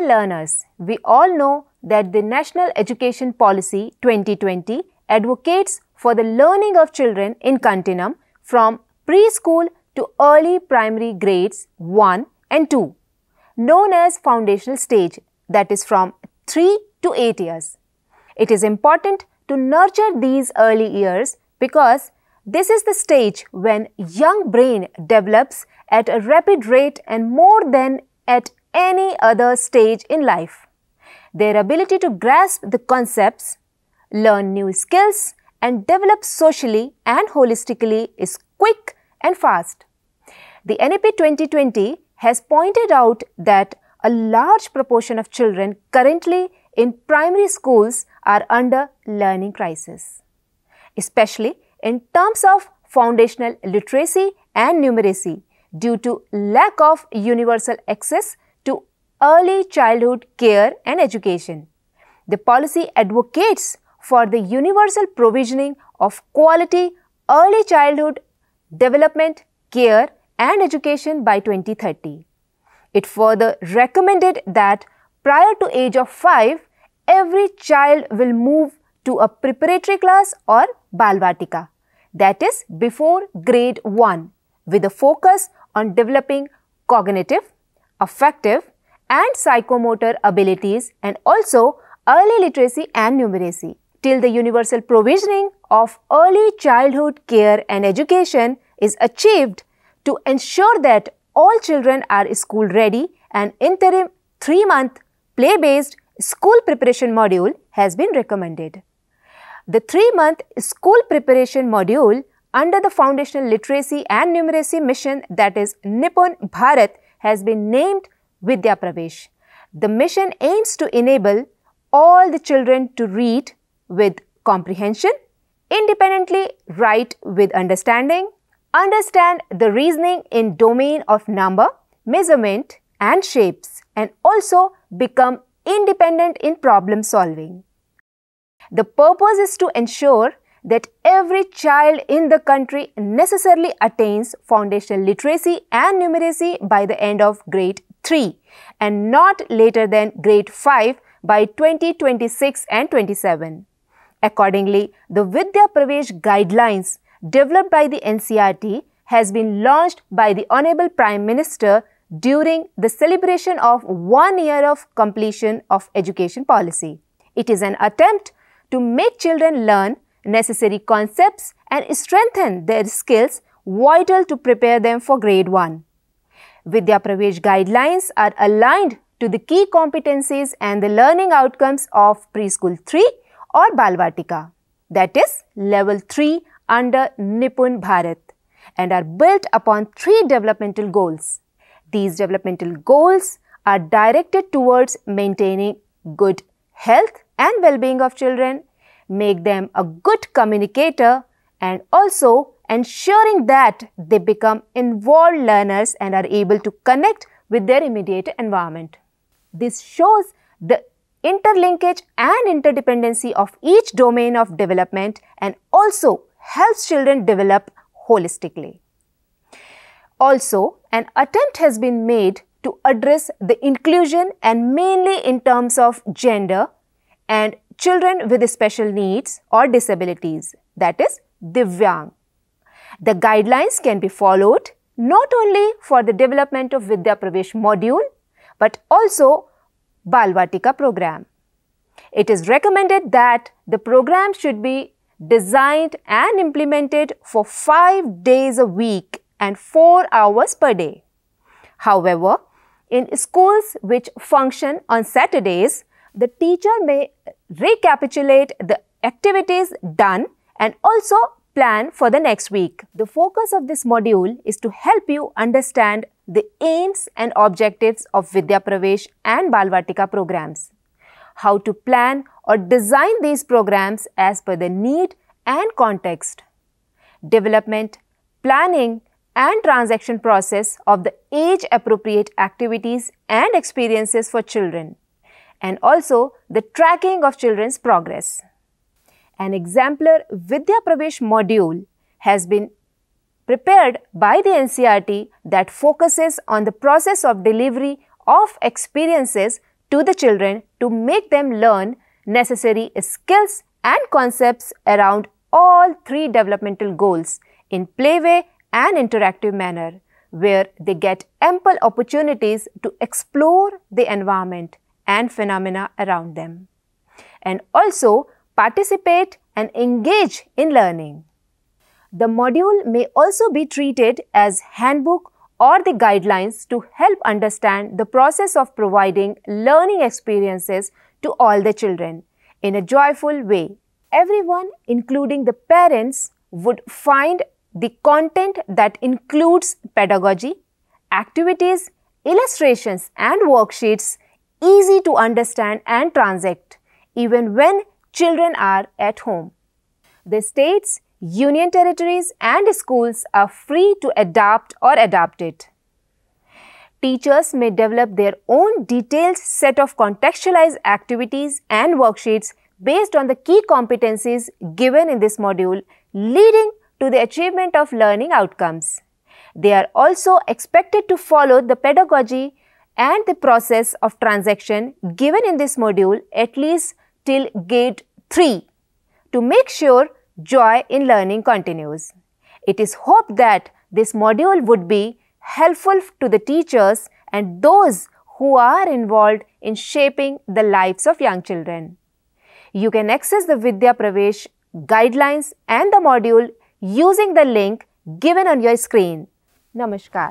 learners, we all know that the National Education Policy 2020 advocates for the learning of children in continuum from preschool to early primary grades 1 and 2, known as foundational stage, that is from 3 to 8 years. It is important to nurture these early years because this is the stage when young brain develops at a rapid rate and more than at any other stage in life. Their ability to grasp the concepts, learn new skills, and develop socially and holistically is quick and fast. The NAP 2020 has pointed out that a large proportion of children currently in primary schools are under learning crisis, especially in terms of foundational literacy and numeracy due to lack of universal access early childhood care and education. The policy advocates for the universal provisioning of quality early childhood development, care and education by 2030. It further recommended that prior to age of 5, every child will move to a preparatory class or Balvatika, that is before grade 1, with a focus on developing cognitive, affective, and psychomotor abilities and also early literacy and numeracy till the universal provisioning of early childhood care and education is achieved to ensure that all children are school ready an interim 3 month play based school preparation module has been recommended the 3 month school preparation module under the foundational literacy and numeracy mission that is nippon bharat has been named Vidya Pravesh. The mission aims to enable all the children to read with comprehension, independently write with understanding, understand the reasoning in domain of number, measurement and shapes and also become independent in problem solving. The purpose is to ensure that every child in the country necessarily attains foundational literacy and numeracy by the end of grade 3 and not later than grade 5 by 2026 and 27. Accordingly, the Vidya Pravesh guidelines developed by the NCRT has been launched by the Honorable Prime Minister during the celebration of one year of completion of education policy. It is an attempt to make children learn necessary concepts and strengthen their skills vital to prepare them for grade 1. Vidya Pravesh guidelines are aligned to the key competencies and the learning outcomes of preschool 3 or Balvatika, that is level 3 under Nipun Bharat and are built upon three developmental goals. These developmental goals are directed towards maintaining good health and well-being of children, make them a good communicator and also ensuring that they become involved learners and are able to connect with their immediate environment. This shows the interlinkage and interdependency of each domain of development and also helps children develop holistically. Also, an attempt has been made to address the inclusion and mainly in terms of gender and children with special needs or disabilities, that is Divyang. The guidelines can be followed not only for the development of Vidya Pravesh module but also Balvatika program. It is recommended that the program should be designed and implemented for 5 days a week and 4 hours per day. However, in schools which function on Saturdays, the teacher may recapitulate the activities done and also plan for the next week. The focus of this module is to help you understand the aims and objectives of Vidya Pravesh and Balvatika programs, how to plan or design these programs as per the need and context, development, planning and transaction process of the age-appropriate activities and experiences for children, and also the tracking of children's progress. An exemplar Vidya Pravesh module has been prepared by the NCRT that focuses on the process of delivery of experiences to the children to make them learn necessary skills and concepts around all three developmental goals in playway and interactive manner where they get ample opportunities to explore the environment and phenomena around them. And also participate and engage in learning. The module may also be treated as handbook or the guidelines to help understand the process of providing learning experiences to all the children in a joyful way. Everyone, including the parents, would find the content that includes pedagogy, activities, illustrations and worksheets easy to understand and transact even when children are at home. The states, union territories, and schools are free to adapt or adapt it. Teachers may develop their own detailed set of contextualized activities and worksheets based on the key competencies given in this module, leading to the achievement of learning outcomes. They are also expected to follow the pedagogy and the process of transaction given in this module at least till gate 3 to make sure joy in learning continues. It is hoped that this module would be helpful to the teachers and those who are involved in shaping the lives of young children. You can access the Vidya Pravesh guidelines and the module using the link given on your screen. Namaskar.